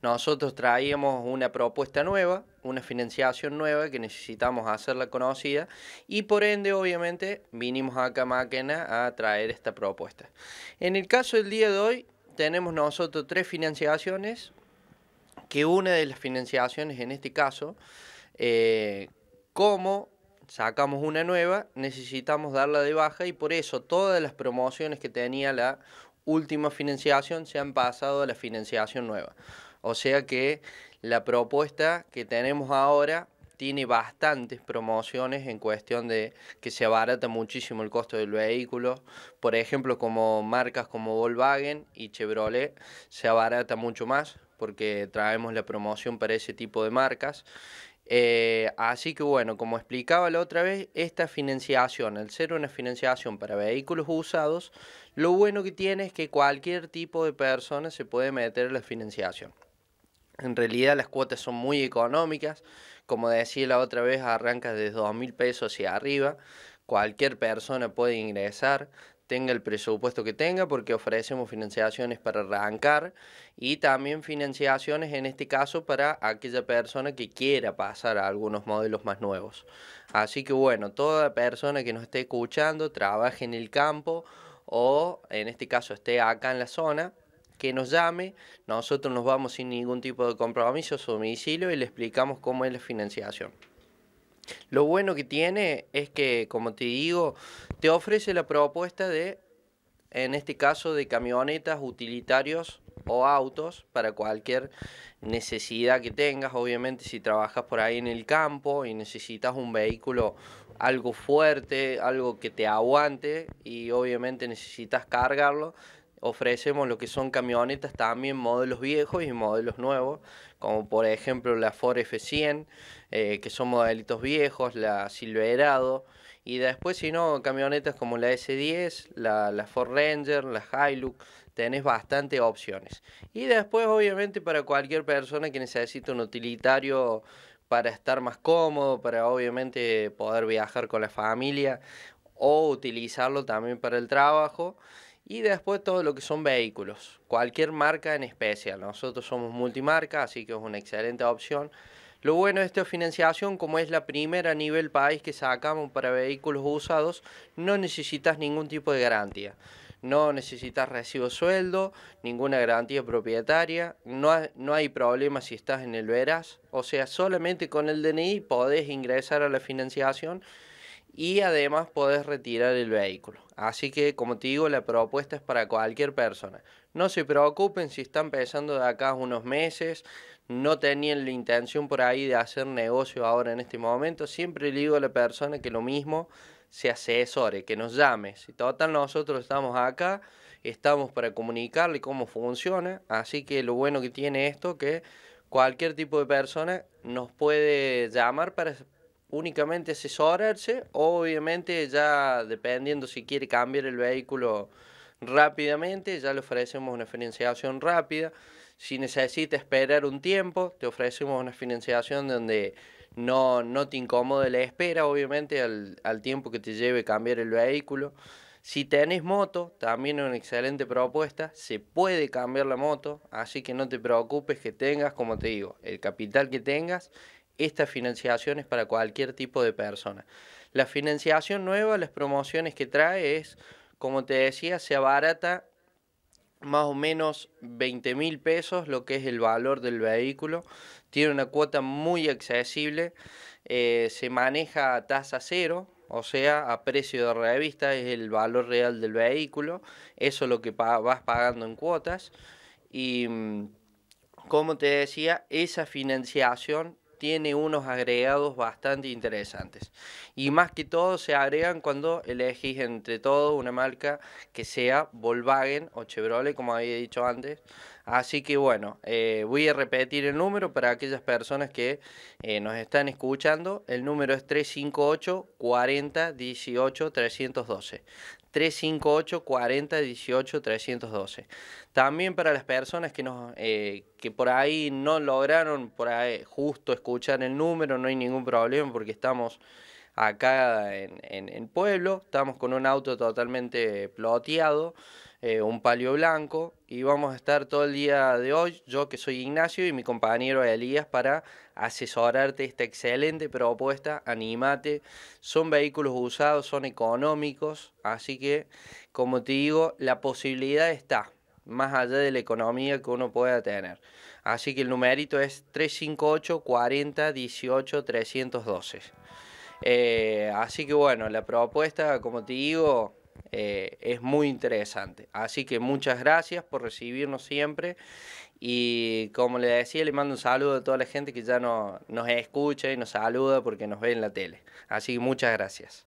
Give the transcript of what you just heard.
Nosotros traíamos una propuesta nueva, una financiación nueva que necesitamos hacerla conocida y por ende obviamente vinimos acá a Máquina a traer esta propuesta. En el caso del día de hoy tenemos nosotros tres financiaciones, que una de las financiaciones en este caso, eh, como sacamos una nueva, necesitamos darla de baja y por eso todas las promociones que tenía la última financiación se han pasado a la financiación nueva. O sea que la propuesta que tenemos ahora tiene bastantes promociones en cuestión de que se abarata muchísimo el costo del vehículo. Por ejemplo, como marcas como Volkswagen y Chevrolet se abarata mucho más porque traemos la promoción para ese tipo de marcas. Eh, así que bueno, como explicaba la otra vez, esta financiación, al ser una financiación para vehículos usados, lo bueno que tiene es que cualquier tipo de persona se puede meter en la financiación. En realidad las cuotas son muy económicas, como decía la otra vez, arranca desde 2.000 pesos hacia arriba, cualquier persona puede ingresar, tenga el presupuesto que tenga, porque ofrecemos financiaciones para arrancar y también financiaciones en este caso para aquella persona que quiera pasar a algunos modelos más nuevos. Así que bueno, toda persona que nos esté escuchando, trabaje en el campo o en este caso esté acá en la zona, que nos llame, nosotros nos vamos sin ningún tipo de compromiso a su domicilio y le explicamos cómo es la financiación. Lo bueno que tiene es que, como te digo, te ofrece la propuesta de, en este caso, de camionetas, utilitarios o autos para cualquier necesidad que tengas. Obviamente si trabajas por ahí en el campo y necesitas un vehículo algo fuerte, algo que te aguante y obviamente necesitas cargarlo, ofrecemos lo que son camionetas también modelos viejos y modelos nuevos, como por ejemplo la Ford F100, eh, que son modelitos viejos, la Silverado, y después si no, camionetas como la S10, la, la Ford Ranger, la Hilux, tenés bastantes opciones. Y después obviamente para cualquier persona que necesite un utilitario para estar más cómodo, para obviamente poder viajar con la familia o utilizarlo también para el trabajo. Y después todo lo que son vehículos, cualquier marca en especial. Nosotros somos multimarca, así que es una excelente opción. Lo bueno de esta financiación, como es la primera a nivel país que sacamos para vehículos usados, no necesitas ningún tipo de garantía. No necesitas recibo sueldo, ninguna garantía propietaria, no, hay, no hay problema si estás en el veraz. O sea, solamente con el DNI podés ingresar a la financiación y además podés retirar el vehículo. Así que, como te digo, la propuesta es para cualquier persona. No se preocupen si están pensando de acá unos meses, no tenían la intención por ahí de hacer negocio ahora en este momento. Siempre le digo a la persona que lo mismo se asesore, que nos llame. Si total nosotros estamos acá, estamos para comunicarle cómo funciona. Así que lo bueno que tiene esto que cualquier tipo de persona nos puede llamar para únicamente asesorarse, obviamente ya dependiendo si quiere cambiar el vehículo rápidamente, ya le ofrecemos una financiación rápida. Si necesita esperar un tiempo, te ofrecemos una financiación donde no, no te incomode la espera, obviamente, al, al tiempo que te lleve cambiar el vehículo. Si tenés moto, también es una excelente propuesta, se puede cambiar la moto, así que no te preocupes que tengas, como te digo, el capital que tengas, esta financiación es para cualquier tipo de persona. La financiación nueva, las promociones que trae es, como te decía, se abarata más o menos 20 mil pesos lo que es el valor del vehículo. Tiene una cuota muy accesible, eh, se maneja a tasa cero, o sea, a precio de revista es el valor real del vehículo, eso es lo que vas pagando en cuotas. Y mm, como te decía, esa financiación tiene unos agregados bastante interesantes. Y más que todo se agregan cuando elegís entre todos una marca que sea Volkswagen o Chevrolet, como había dicho antes. Así que bueno, eh, voy a repetir el número para aquellas personas que eh, nos están escuchando. El número es 358 4018 312. 358 40 18 312. También para las personas que, nos, eh, que por ahí no lograron por ahí justo escuchar el número, no hay ningún problema porque estamos acá en, en, Pueblo, estamos con un auto totalmente ploteado, eh, un palio blanco, y vamos a estar todo el día de hoy, yo que soy Ignacio y mi compañero Elías, para asesorarte esta excelente propuesta, animate, son vehículos usados, son económicos, así que, como te digo, la posibilidad está, más allá de la economía que uno pueda tener. Así que el numerito es 358 40 18 312. Eh, así que bueno, la propuesta, como te digo, eh, es muy interesante. Así que muchas gracias por recibirnos siempre. Y como le decía, le mando un saludo a toda la gente que ya nos escucha y nos saluda porque nos ve en la tele. Así que muchas gracias.